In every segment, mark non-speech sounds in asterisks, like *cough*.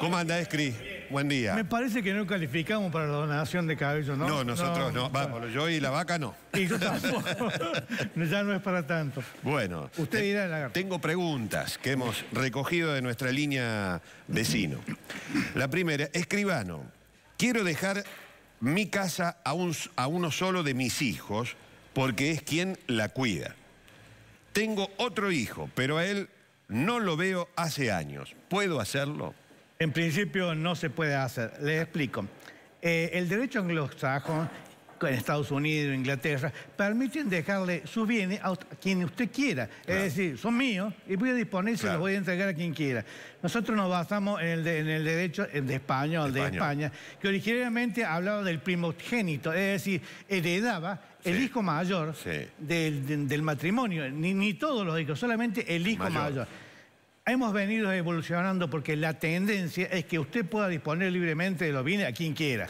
¿Cómo anda, Cris? Buen día. Me parece que no calificamos para la donación de cabello, ¿no? No, nosotros no. Vámonos, yo y la vaca no. Y yo tampoco. *laughs* ya no es para tanto. Bueno. Usted dirá Tengo preguntas que hemos recogido de nuestra línea vecino. La primera, escribano, quiero dejar mi casa a, un, a uno solo de mis hijos porque es quien la cuida. Tengo otro hijo, pero a él no lo veo hace años. ¿Puedo hacerlo? En principio no se puede hacer. Les explico. Eh, el derecho anglosajón en Estados Unidos, Inglaterra, permiten dejarle su bienes a quien usted quiera. Es decir, son míos y voy a disponer y los voy a entregar a quien quiera. Nosotros nos basamos en el, derecho de España, de España, que originariamente hablaba del primogénito, es decir, heredaba el hijo mayor del, matrimonio, ni, todos los hijos, solamente el hijo mayor. Hemos venido evolucionando porque la tendencia es que usted pueda disponer libremente de los bienes a quien quiera.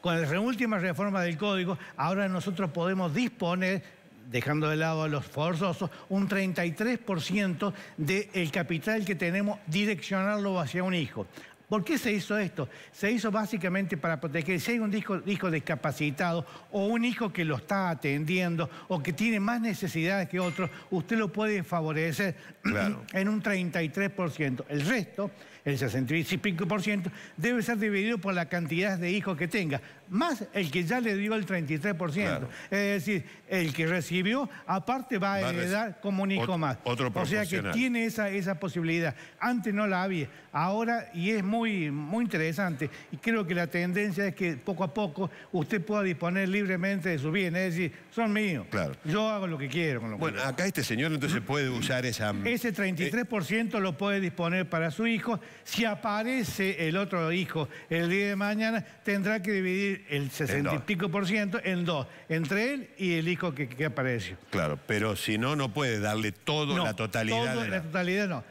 Con la última reforma del Código, ahora nosotros podemos disponer, dejando de lado a los forzosos, un 33% del capital que tenemos direccionarlo hacia un hijo. ¿Por qué se hizo esto? Se hizo básicamente para proteger. Si hay un hijo, hijo discapacitado o un hijo que lo está atendiendo o que tiene más necesidades que otros. usted lo puede favorecer *clears throat* en un 33%. El resto, el 65%, debe ser dividido por la cantidad de hijos que tenga, más el que ya le dio el 33%. Es decir, el que recibió, aparte va a heredar como un hijo más. Otro o sea que tiene esa, esa posibilidad. Antes no la había, ahora y es muy muy, interesante y creo que la tendencia es que poco a poco usted pueda disponer libremente de sus bienes, es decir, son míos, yo hago lo que quiero. bueno, acá este señor entonces puede usar esa... Mm, Ese 33% eh, lo puede disponer para su hijo, si aparece el otro hijo el día de mañana, tendrá que dividir el 60 y pico por ciento en dos, entre él y el hijo que, apareció. Claro, pero si no, no puede darle todo la totalidad. Todo de la totalidad no.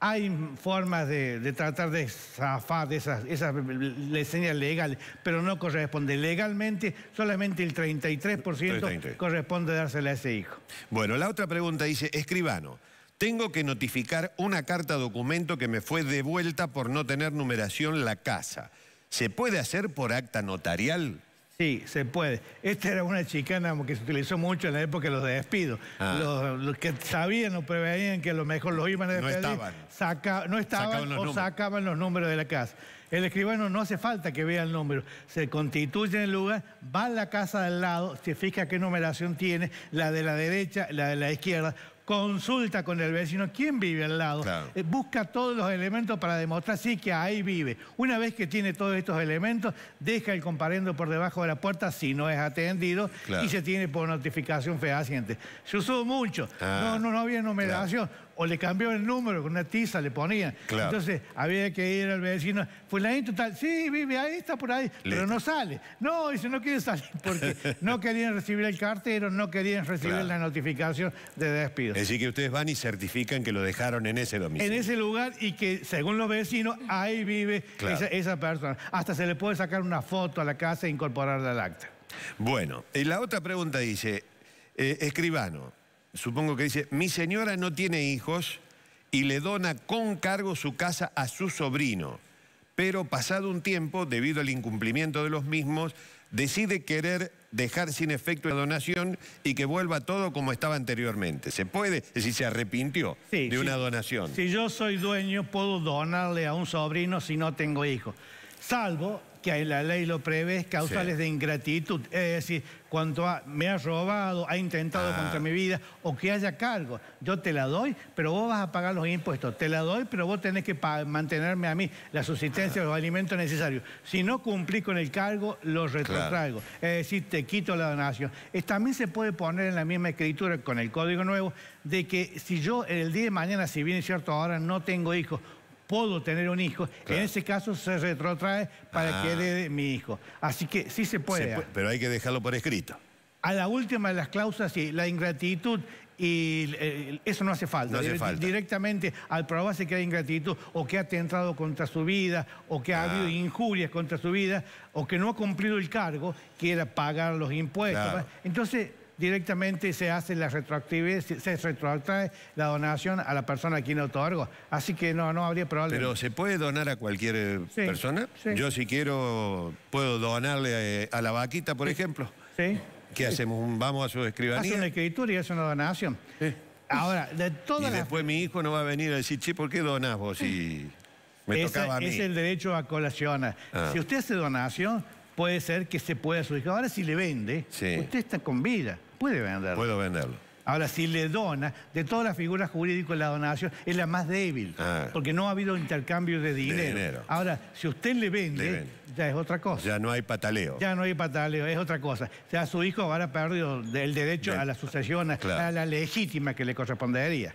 Hay formas de, tratar de zafar de esas, esas legales, pero no corresponde. Legalmente, solamente el 33. corresponde dársela a ese hijo. Bueno, la otra pregunta dice, escribano, tengo que notificar una carta documento que me fue devuelta por no tener numeración la casa. ¿Se puede hacer por acta notarial? Sí, se puede. Esta era una chicana que se utilizó mucho en la época de los despidos. Ah. Los, que sabían o preveían que a lo mejor los iban a despedir, no estaban, no estaban sacaban o sacaban los números de la casa. El escribano no hace falta que vea el número, se constituye en el lugar, va a la casa del lado, se fija qué numeración tiene, la de la derecha, la de la izquierda, consulta con el vecino quién vive al lado, eh, busca todos los elementos para demostrar sí que ahí vive. Una vez que tiene todos estos elementos, deja el comparendo por debajo de la puerta si no es atendido y se tiene por notificación fehaciente. Se usó mucho. Ah. no, no, no había numeración o le cambió el número, con una tiza le ponían. Entonces había que ir al vecino, Fue la gente tal, sí, vive ahí, está por ahí, pero no sale. No, dice, no quiere salir *laughs* porque no querían recibir el cartero, no querían recibir la notificación de despido. Es decir, que ustedes van y certifican que lo dejaron en ese domicilio. En ese lugar y que según los vecinos, ahí vive esa, persona. Hasta se le puede sacar una foto a la casa e incorporarla al acta. Bueno, y la otra pregunta dice, eh, escribano, supongo que dice, mi señora no tiene hijos y le dona con cargo su casa a su sobrino, pero pasado un tiempo, debido al incumplimiento de los mismos, decide querer dejar sin efecto la donación y que vuelva todo como estaba anteriormente. ¿Se puede? Es decir, se arrepintió de una donación. Si yo soy dueño, puedo donarle a un sobrino si no tengo hijos salvo que la ley lo prevé, causales de ingratitud. Es decir, cuanto me ha robado, ha intentado ah. contra mi vida, o que haya cargo. Yo te la doy, pero vos vas a pagar los impuestos. Te la doy, pero vos tenés que mantenerme a mí la subsistencia, de los alimentos necesarios. Si no cumplís con el cargo, lo retrotraigo. Es decir, te quito la donación. también se puede poner en la misma escritura con el Código Nuevo de que si yo el día de mañana, si bien es cierto, ahora no tengo hijos, puedo tener un hijo, en ese caso se retrotrae para que herede ah. mi hijo. Así que sí se puede. pero hay que dejarlo por escrito. A la última de las cláusulas, sí, la ingratitud y eh, eso no hace eh, falta. Directamente al probarse que hay ingratitud o que ha atentado contra su vida o que ha habido ah. injurias contra su vida o que no ha cumplido el cargo, quiera pagar los impuestos. Entonces directamente se hace la retroactividad, se retroactiva la donación a la persona a quien otorgo. Así que no, no habría problema. Pero se puede donar a cualquier eh, persona. Yo si quiero, puedo donarle eh, a, la vaquita, por ejemplo. Sí. ¿Qué hacemos? ¿Vamos a su escribanía? Hace una escritura y hace una donación. Ahora, de todas y después mi hijo no va a venir a decir, che, ¿por qué donas vos si me toca tocaba a Es el derecho a colación... Ah. Si usted hace donación, puede ser que se pueda su Ahora, si le vende, usted está con vida puede venderlo. Puedo venderlo. Ahora, si le dona, de todas las figuras jurídicas, la donación es la más débil, ah. porque no ha habido intercambio de dinero. Ahora, si usted le vende, ya es otra cosa. Ya no hay pataleo. Ya no hay pataleo, es otra cosa. O sea, su hijo ahora perdido el derecho a la sucesión, a la legítima que le correspondería.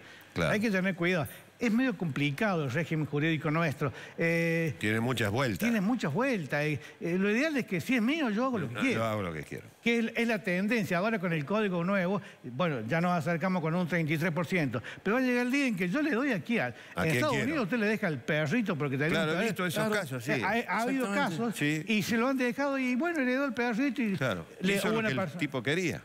Hay que tener cuidado es medio complicado el régimen jurídico nuestro. Eh, tiene muchas vueltas. Tiene muchas vueltas. Eh. Eh, lo ideal es que si es mío, yo hago lo que quiero. Yo hago lo que quiero. Que es, la tendencia. Ahora con el código nuevo, bueno, ya nos acercamos con un 33%. Pero va a llegar el día en que yo le doy aquí a, Estados Unidos, usted le deja el perrito porque te Claro, he visto esos casos, sí. Ha, habido casos y se lo han dejado y bueno, le doy el perrito y claro. le hizo una parte. que el tipo quería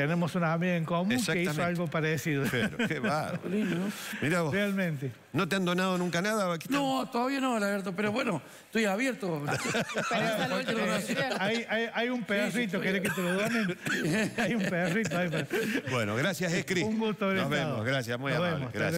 tenemos una amiga en común que hizo algo parecido. Pero, qué *laughs* Mira vos. Realmente. ¿No te han donado nunca nada? Aquí no, todavía no, Alberto, pero bueno, estoy abierto. *laughs* hay, hay, un pedacito, sí, ¿querés que te lo donen? hay un pedacito. Ahí pues. Bueno, gracias, es Un gusto Nos vemos, gracias, muy amable. Gracias.